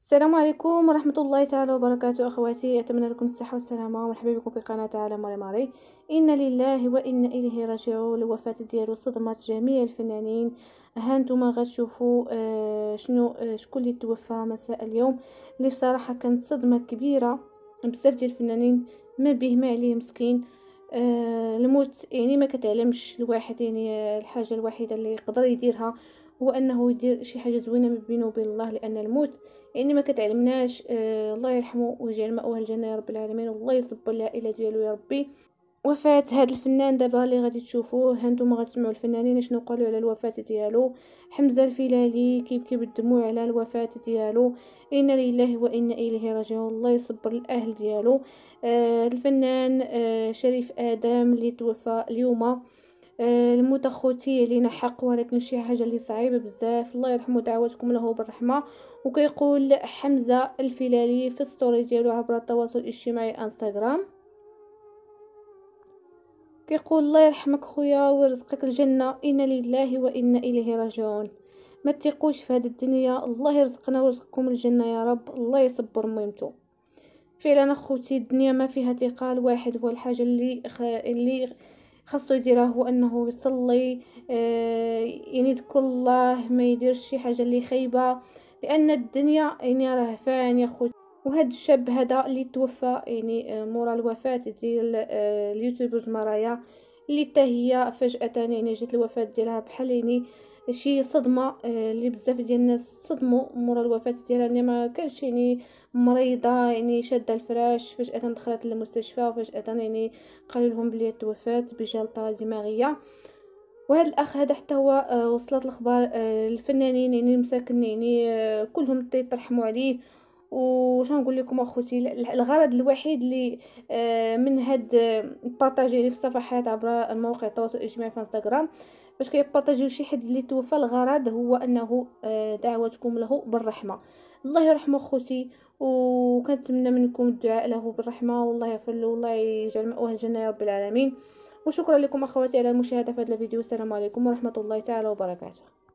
السلام عليكم ورحمة الله تعالى وبركاته أخواتي أتمنى لكم الصحة والسلامة ومرحبا بكم في قناة عالم ماري ماري إن لله وإن إليه راجعون الوفاة ديالو صدمت جميع الفنانين هانتوما غتشوفوا آه شنو آه شكون اللي توفى مساء اليوم اللي صراحة كانت صدمة كبيرة بزاف ديال الفنانين ما به ما عليه مسكين آه الموت يعني ما كتعلمش الواحد يعني آه، الحاجة الوحيدة اللي يقدر يديرها هو انه يدير شي حاجه زوينه بينه وبين الله لان الموت يعني ما كتعلمناش آه الله يرحمه ويجعل مأواه الجنه يا رب العالمين والله يصبر العائله ديالو يا ربي وفاة هذا الفنان دابا اللي غادي تشوفوه هانتوما غتسمعوا الفنانين شنو قالوا على الوفاة ديالو حمزة الفيلالي كيبكي بالدموع على الوفاة ديالو إنا لله وإنا إليه راجعون الله يصبر الأهل ديالو آه الفنان آه شريف آدم اللي توفى اليوم الموت آه، اخوتي لينا حق ولكن شي حاجه اللي صعيبه بزاف الله يرحمه دعواتكم له بالرحمه وكيقول حمزه الفلالي في الستوري ديالو عبر التواصل الاجتماعي انستغرام كيقول الله يرحمك خويا ويرزقك الجنه انا لله وانا اليه راجعون ما تيقوش في هذه الدنيا الله يرزقنا ويرزقكم الجنه يا رب الله يصبر ميمتو فعلا اخوتي الدنيا ما فيها تقال واحد هو الحاجه اللي خ... اللي خاصو يديرها هو انه يصلي آه يعني يذكر الله ما يدير شي حاجه اللي خايبه لان الدنيا يعني راه فانيه خوت وهذا الشاب هذا اللي توفى يعني آه، مورا الوفاه ديال آه، اليوتيوبرز مرايا اللي حتى هي فجاه يعني جات الوفاه ديالها بحال يعني شي صدمه آه، اللي بزاف ديال الناس صدموا مورا الوفاه ديالها اللي ما كانش يعني مريضه يعني شاده الفراش فجاه دخلت للمستشفى وفجاه يعني قالوا لهم بلي توفات بجلطه دماغيه وهذا الاخ هذا حتى هو آه، وصلت الاخبار الفنانين آه، يعني المساكن يعني كلهم تيطرحموا عليه وش نقول لكم اخوتي الغرض الوحيد اللي آه، من هاد آه، بارطاجي في الصفحات عبر المواقع التواصل الاجتماعي في انستغرام باش كيبارطاجيو شي حد اللي توفى الغرض هو انه آه، دعوتكم له بالرحمه الله يرحمه اخوتي وكنتمنى منكم الدعاء له بالرحمه والله يغفر له والله يجعل مأواه الجنه يا رب العالمين وشكرا لكم اخواتي على المشاهده في هذا الفيديو السلام عليكم ورحمه الله تعالى وبركاته